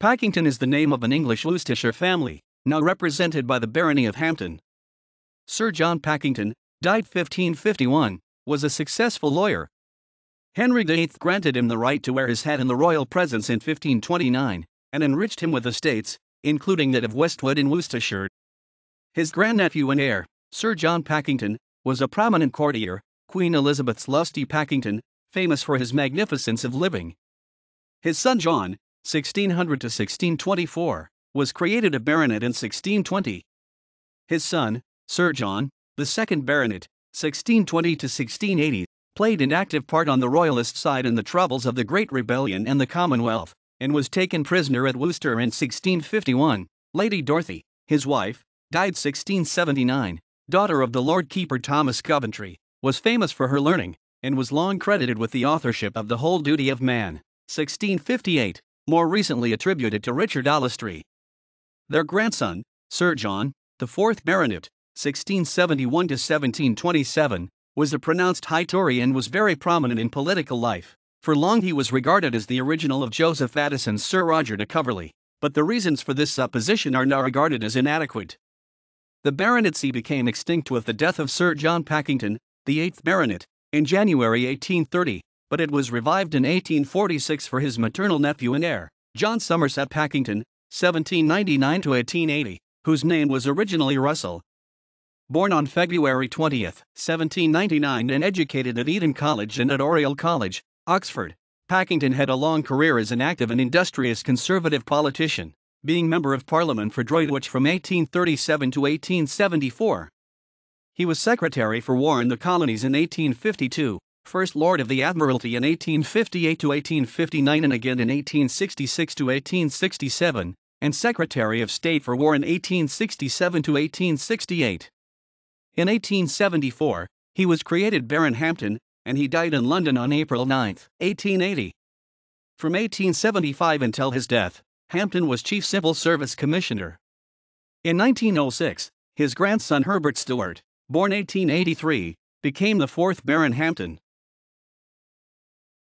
Packington is the name of an English Worcestershire family, now represented by the barony of Hampton. Sir John Packington, died 1551, was a successful lawyer. Henry VIII granted him the right to wear his hat in the royal presence in 1529 and enriched him with estates, including that of Westwood in Worcestershire. His grandnephew and heir, Sir John Packington, was a prominent courtier, Queen Elizabeth's lusty Packington, famous for his magnificence of living. His son John, 1600 to 1624, was created a baronet in 1620. His son, Sir John, the second baronet, 1620 to 1680, played an active part on the royalist side in the troubles of the Great Rebellion and the Commonwealth, and was taken prisoner at Worcester in 1651. Lady Dorothy, his wife, died 1679, daughter of the Lord Keeper Thomas Coventry, was famous for her learning, and was long credited with the authorship of The Whole Duty of Man, 1658 more recently attributed to Richard Allistree, Their grandson, Sir John, the fourth Baronet, 1671 to 1727, was a pronounced high Tory and was very prominent in political life. For long he was regarded as the original of Joseph Addison's Sir Roger de Coverley, but the reasons for this supposition are now regarded as inadequate. The baronetcy became extinct with the death of Sir John Pakington, the 8th Baronet, in January 1830, but it was revived in 1846 for his maternal nephew and heir, John Somerset Packington, 1799 to 1880, whose name was originally Russell. Born on February 20, 1799, and educated at Eton College and at Oriel College, Oxford, Packington had a long career as an active and industrious Conservative politician, being Member of Parliament for Droitwich from 1837 to 1874. He was Secretary for War in the Colonies in 1852, First Lord of the Admiralty in 1858 to 1859 and again in 1866 to 1867, and Secretary of State for War in 1867 to 1868. In 1874, he was created Baron Hampton, and he died in London on April 9, 1880. From 1875 until his death, Hampton was Chief Civil Service Commissioner. In 1906, his grandson Herbert Stewart, born 1883, became the fourth Baron Hampton.